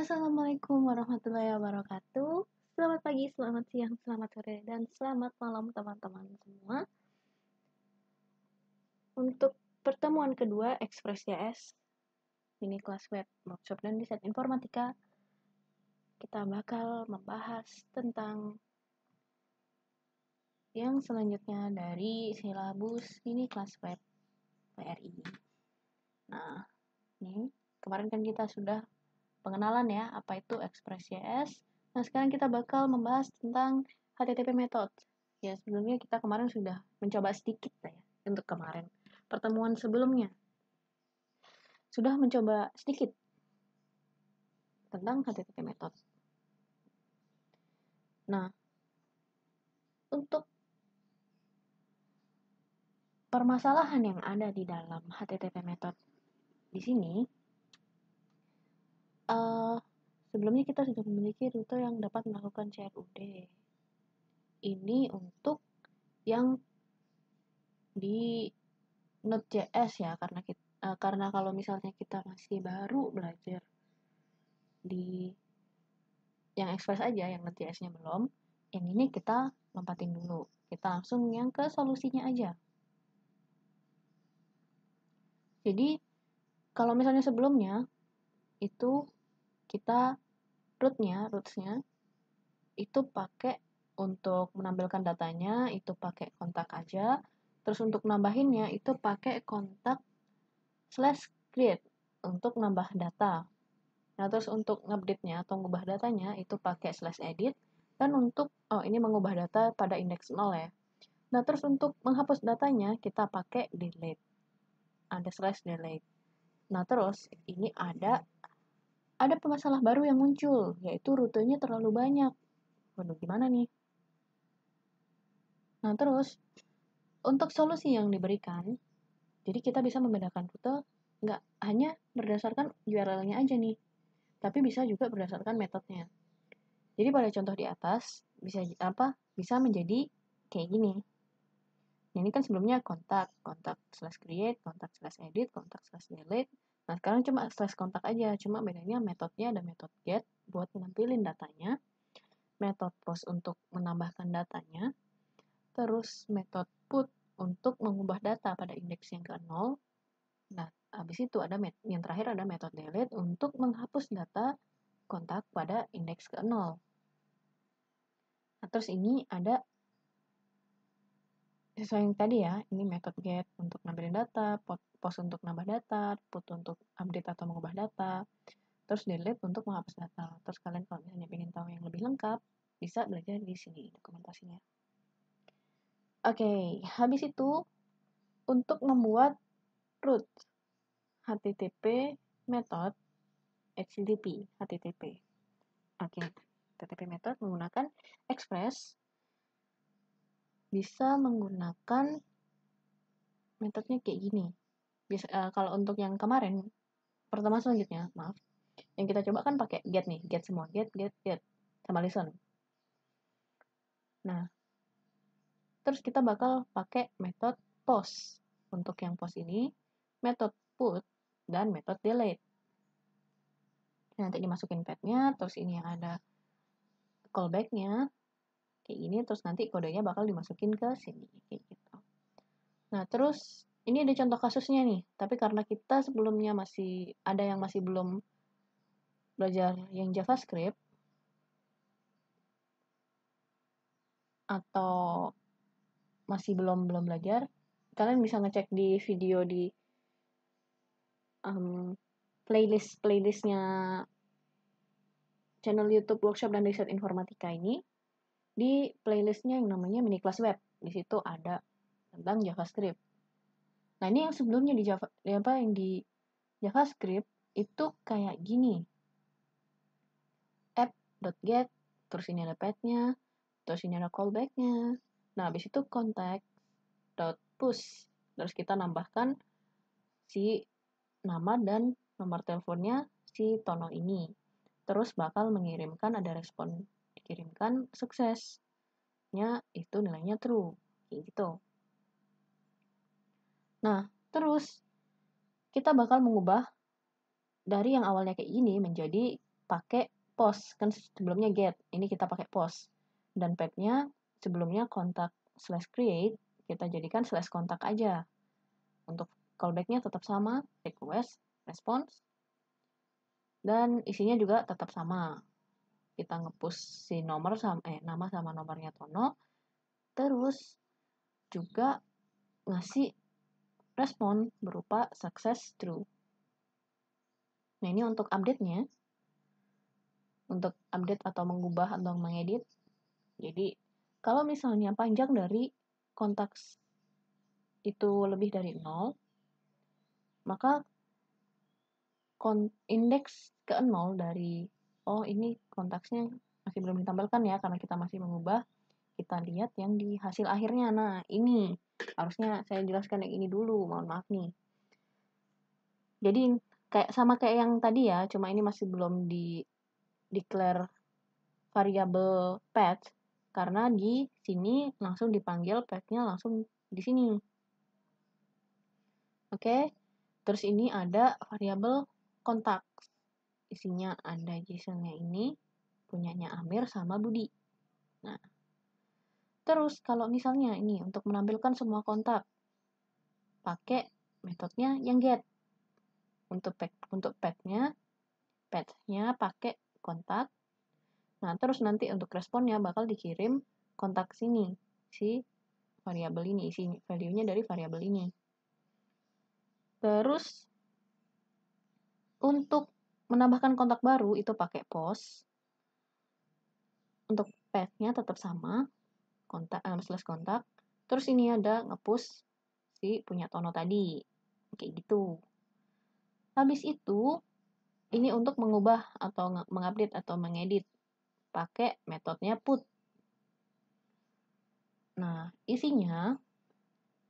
Assalamualaikum warahmatullahi wabarakatuh. Selamat pagi, selamat siang, selamat sore, dan selamat malam teman-teman semua. Untuk pertemuan kedua Express JS, mini kelas web, workshop, dan desain informatika, kita bakal membahas tentang yang selanjutnya dari silabus mini kelas web PRI. Nah, ini kemarin kan kita sudah pengenalan ya, apa itu ekspresi ExpressJS. Nah, sekarang kita bakal membahas tentang HTTP method. Ya, sebelumnya kita kemarin sudah mencoba sedikit ya, untuk kemarin. Pertemuan sebelumnya. Sudah mencoba sedikit tentang HTTP method. Nah, untuk permasalahan yang ada di dalam HTTP method di sini Sebelumnya kita sudah memiliki rute yang dapat melakukan CRUD. Ini untuk yang di Node.js ya karena kita, uh, eh, karena kalau misalnya kita masih baru belajar di yang Express aja, yang Node.js-nya belum, yang ini kita lompatin dulu. Kita langsung yang ke solusinya aja. Jadi, kalau misalnya sebelumnya, itu kita rootnya rootsnya itu pakai untuk menampilkan datanya itu pakai kontak aja terus untuk nambahinnya itu pakai kontak slash create untuk nambah data nah terus untuk ngupdate nya atau mengubah datanya itu pakai slash edit dan untuk oh ini mengubah data pada indeks 0 ya nah terus untuk menghapus datanya kita pakai delete ada slash delete nah terus ini ada ada masalah baru yang muncul, yaitu rutenya terlalu banyak. Waduh, gimana nih? Nah, terus, untuk solusi yang diberikan, jadi kita bisa membedakan rute nggak hanya berdasarkan URL-nya aja nih, tapi bisa juga berdasarkan metodenya. Jadi pada contoh di atas bisa apa? Bisa menjadi kayak gini. Nah, ini kan sebelumnya kontak, kontak slash create, kontak slash edit, kontak slash delete, Nah, sekarang cuma slash kontak aja, cuma bedanya metodenya ada metode get buat nampilin datanya, metode post untuk menambahkan datanya, terus metode put untuk mengubah data pada indeks yang ke 0. Nah, habis itu ada yang terakhir ada metode delete untuk menghapus data kontak pada indeks ke 0. Nah, terus ini ada sesuai yang tadi ya, ini method get untuk nambahin data, post untuk nambah data, put untuk update atau mengubah data, terus delete untuk menghapus data. Terus kalian kalau misalnya ingin tahu yang lebih lengkap, bisa belajar di sini dokumentasinya. Oke, okay, habis itu untuk membuat root HTTP method HTTP HTTP. Oke, okay. HTTP method menggunakan express bisa menggunakan metodenya kayak gini. Bisa, uh, kalau untuk yang kemarin, pertama selanjutnya, maaf, yang kita coba kan pakai get nih, get semua, get, get, get, sama listen. Nah, terus kita bakal pakai metode post. Untuk yang post ini, metode put dan metode delete. Nanti dimasukin padnya, terus ini yang ada callbacknya, kayak gini terus nanti kodenya bakal dimasukin ke sini kayak gitu nah terus ini ada contoh kasusnya nih tapi karena kita sebelumnya masih ada yang masih belum belajar yang JavaScript atau masih belum belum belajar kalian bisa ngecek di video di um, playlist playlistnya channel YouTube workshop dan riset informatika ini di playlistnya yang namanya mini class web. Di situ ada tentang JavaScript. Nah, ini yang sebelumnya di Java, apa yang di JavaScript itu kayak gini. app.get, terus ini ada path terus ini ada callbacknya. Nah, habis itu contact.push. Terus kita nambahkan si nama dan nomor teleponnya si Tono ini. Terus bakal mengirimkan ada respon kirimkan suksesnya itu nilainya true kayak gitu nah terus kita bakal mengubah dari yang awalnya kayak gini menjadi pakai post kan sebelumnya get ini kita pakai post dan petnya sebelumnya kontak slash create kita jadikan slash kontak aja untuk callbacknya tetap sama request response dan isinya juga tetap sama kita ngepush si nomor sama eh nama sama nomornya Tono terus juga ngasih respon berupa success true nah ini untuk update-nya untuk update atau mengubah atau mengedit jadi kalau misalnya panjang dari kontak itu lebih dari nol, maka indeks ke nol dari oh ini kontaknya masih belum ditampilkan ya karena kita masih mengubah kita lihat yang di hasil akhirnya nah ini harusnya saya jelaskan yang ini dulu mohon maaf nih jadi kayak sama kayak yang tadi ya cuma ini masih belum di declare variable path karena di sini langsung dipanggil patchnya langsung di sini oke okay? terus ini ada variabel kontak isinya ada Giselnya ini punyanya Amir sama Budi. Nah, terus kalau misalnya ini untuk menampilkan semua kontak pakai metodenya yang get untuk pack untuk petnya petnya pakai kontak nah terus nanti untuk responnya bakal dikirim kontak sini si variabel ini isi value-nya dari variabel ini terus untuk menambahkan kontak baru itu pakai pos. Untuk path-nya tetap sama, kontak eh, slash kontak. Terus ini ada ngepus si punya Tono tadi. Kayak gitu. Habis itu ini untuk mengubah atau mengupdate atau mengedit pakai metodenya put. Nah, isinya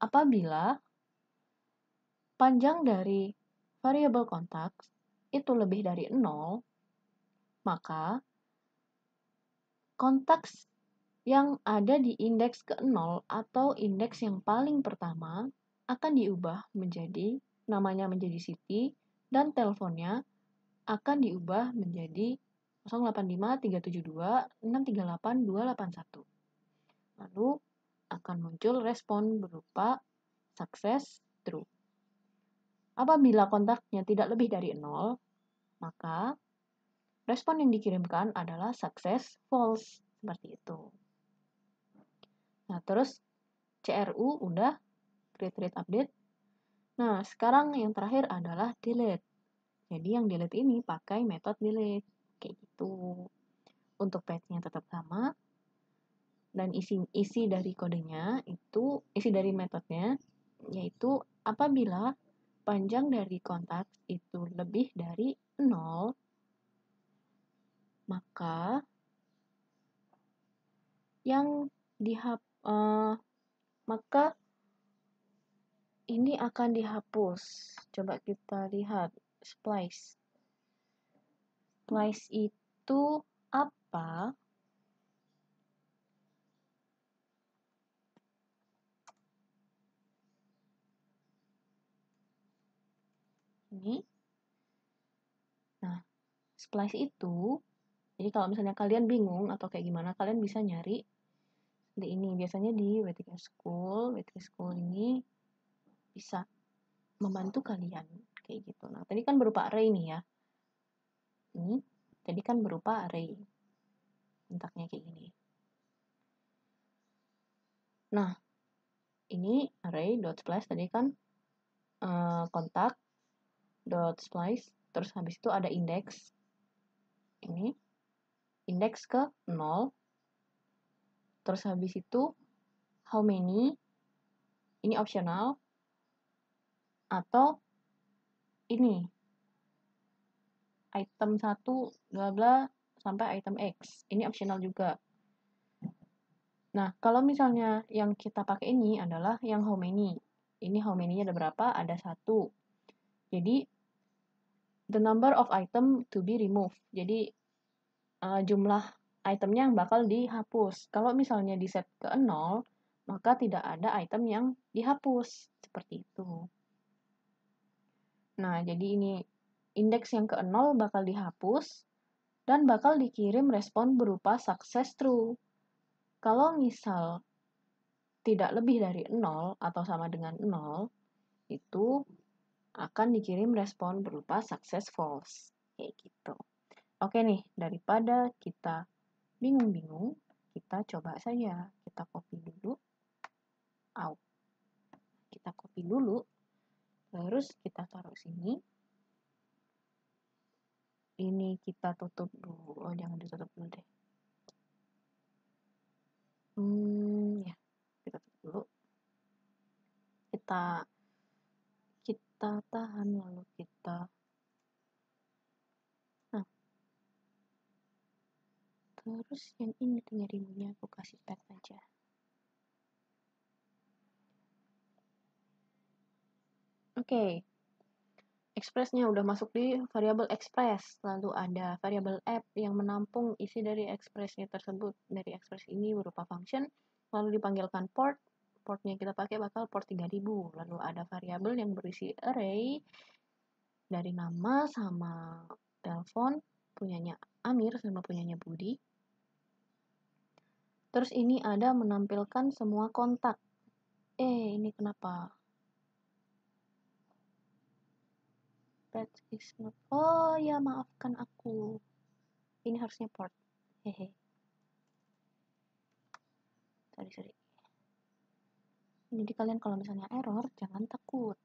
apabila panjang dari variable kontak itu lebih dari 0, maka konteks yang ada di indeks ke 0 atau indeks yang paling pertama akan diubah menjadi namanya menjadi Siti dan teleponnya akan diubah menjadi 085372638281, Lalu akan muncul respon berupa sukses true. Apabila kontaknya tidak lebih dari nol maka respon yang dikirimkan adalah sukses false seperti itu. Nah, terus CRU udah create update. Nah, sekarang yang terakhir adalah delete. Jadi yang delete ini pakai metode delete kayak gitu. Untuk page-nya tetap sama dan isi isi dari kodenya itu isi dari metodenya yaitu apabila panjang dari kontak itu lebih dari 0, maka yang dihap uh, maka ini akan dihapus. Coba kita lihat splice. Splice itu apa? sini. Nah, splice itu, jadi kalau misalnya kalian bingung atau kayak gimana, kalian bisa nyari di ini. Biasanya di w School, w School ini bisa membantu kalian kayak gitu. Nah, tadi kan berupa array ini ya. Ini tadi kan berupa array. Bentaknya kayak gini. Nah, ini array dot tadi kan eh, kontak dot splice terus habis itu ada index ini indeks ke 0 terus habis itu how many ini optional atau ini item 1 bla bla sampai item X. Ini optional juga. Nah, kalau misalnya yang kita pakai ini adalah yang how many. Ini how many ada berapa? Ada satu. Jadi, the number of item to be removed. Jadi uh, jumlah itemnya yang bakal dihapus. Kalau misalnya di set ke 0, maka tidak ada item yang dihapus. Seperti itu. Nah, jadi ini indeks yang ke 0 bakal dihapus dan bakal dikirim respon berupa success true. Kalau misal tidak lebih dari 0 atau sama dengan 0, itu akan dikirim respon berupa success false. Kayak gitu. Oke nih, daripada kita bingung-bingung, kita coba saja. Kita copy dulu. Out. Kita copy dulu. Terus kita taruh sini. Ini kita tutup dulu. Oh, jangan ditutup dulu deh. Hmm, ya. Kita tutup dulu. Kita kita tahan lalu kita nah terus yang ini tiga ribunya aku kasih tag aja oke okay. expressnya udah masuk di variable express lalu ada variable app yang menampung isi dari expressnya tersebut dari express ini berupa function lalu dipanggilkan port port yang kita pakai bakal port 3000 lalu ada variabel yang berisi array dari nama sama telepon punyanya Amir sama punyanya Budi terus ini ada menampilkan semua kontak eh ini kenapa that is not oh ya maafkan aku ini harusnya port hehe sorry sorry jadi kalian kalau misalnya error jangan takut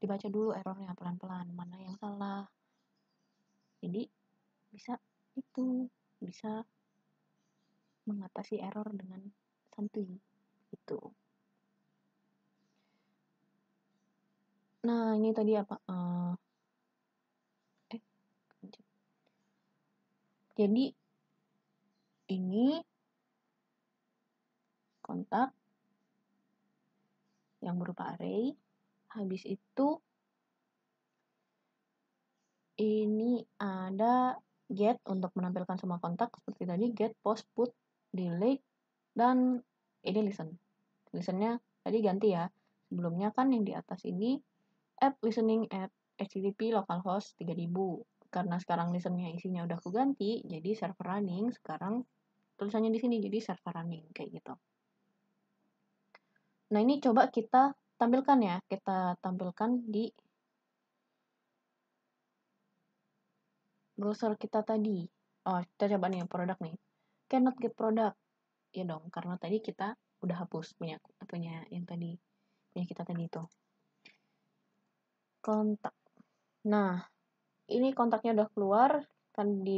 dibaca dulu errornya pelan-pelan mana yang salah jadi bisa itu bisa mengatasi error dengan santuy itu nah ini tadi apa uh, eh, eh jadi ini kontak yang berupa array. Habis itu ini ada get untuk menampilkan semua kontak seperti tadi get, post, put, delete dan ini listen. Listennya tadi ganti ya. Sebelumnya kan yang di atas ini app listening at http localhost 3000. Karena sekarang listennya isinya udah aku ganti, jadi server running sekarang tulisannya di sini jadi server running kayak gitu. Nah, ini coba kita tampilkan ya. Kita tampilkan di browser kita tadi. Oh, kita coba nih produk nih. Cannot get product. Ya dong, karena tadi kita udah hapus punya punya yang tadi punya kita tadi itu. Kontak. Nah, ini kontaknya udah keluar kan di,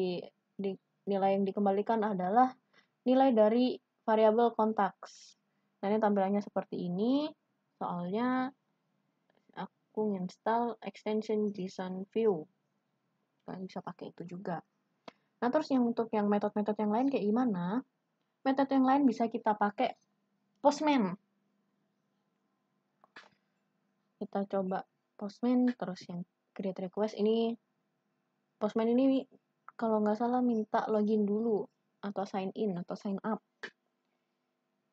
di nilai yang dikembalikan adalah nilai dari variabel kontak Nah, ini tampilannya seperti ini, soalnya aku nginstall extension JSON View. Kalian bisa pakai itu juga. Nah, terus yang untuk yang metode-metode yang lain kayak gimana? Metode yang lain bisa kita pakai Postman. Kita coba Postman, terus yang create request ini Postman ini kalau nggak salah minta login dulu atau sign in atau sign up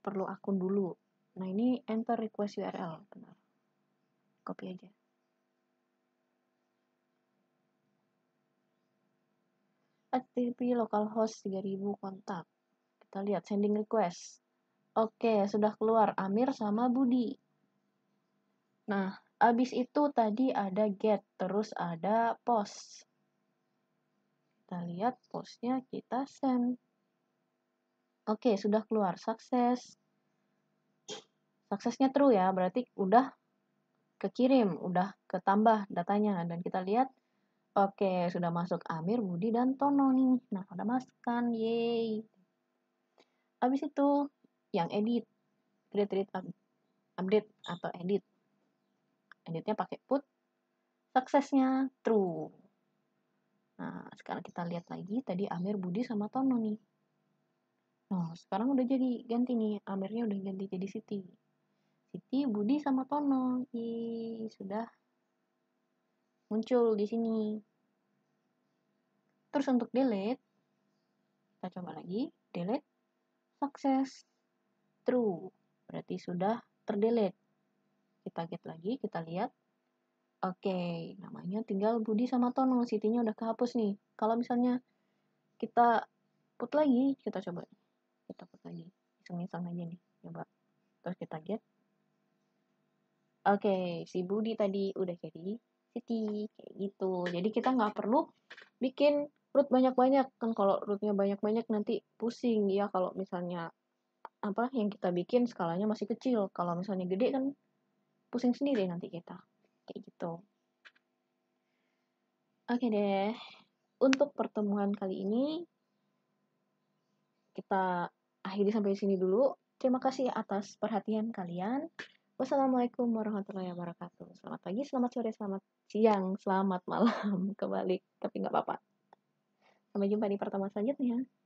perlu akun dulu nah ini enter request URL benar copy aja http localhost 3000 kontak kita lihat sending request oke sudah keluar Amir sama Budi nah abis itu tadi ada get terus ada post kita lihat postnya kita send Oke, sudah keluar. Sukses. Suksesnya true ya, berarti udah kekirim, udah ketambah datanya. Dan kita lihat, oke, sudah masuk Amir, Budi, dan Tono nih. Nah, udah masukkan, yeay. Habis itu, yang edit. Create, create, update, atau edit. Editnya pakai put. Suksesnya true. Nah, sekarang kita lihat lagi. Tadi Amir, Budi, sama Tono nih Nah, sekarang udah jadi ganti nih, Amirnya udah ganti jadi Siti. Siti, Budi sama Tono. Yeay, sudah muncul di sini. Terus untuk delete, kita coba lagi, delete, sukses, true. Berarti sudah terdelete. Kita get lagi, kita lihat. Oke, okay, namanya tinggal Budi sama Tono, Sitinya udah kehapus nih. Kalau misalnya kita put lagi, kita coba kita klik lagi iseng-iseng aja nih coba terus kita get oke okay, si Budi tadi udah jadi Siti kayak gitu jadi kita nggak perlu bikin root banyak-banyak kan kalau rootnya banyak-banyak nanti pusing ya kalau misalnya apa yang kita bikin skalanya masih kecil kalau misalnya gede kan pusing sendiri nanti kita kayak gitu oke okay deh untuk pertemuan kali ini kita akhiri sampai sini dulu. Terima kasih atas perhatian kalian. Wassalamualaikum warahmatullahi wabarakatuh. Selamat pagi, selamat sore, selamat siang, selamat malam. Kembali, tapi nggak apa-apa. Sampai jumpa di pertemuan selanjutnya.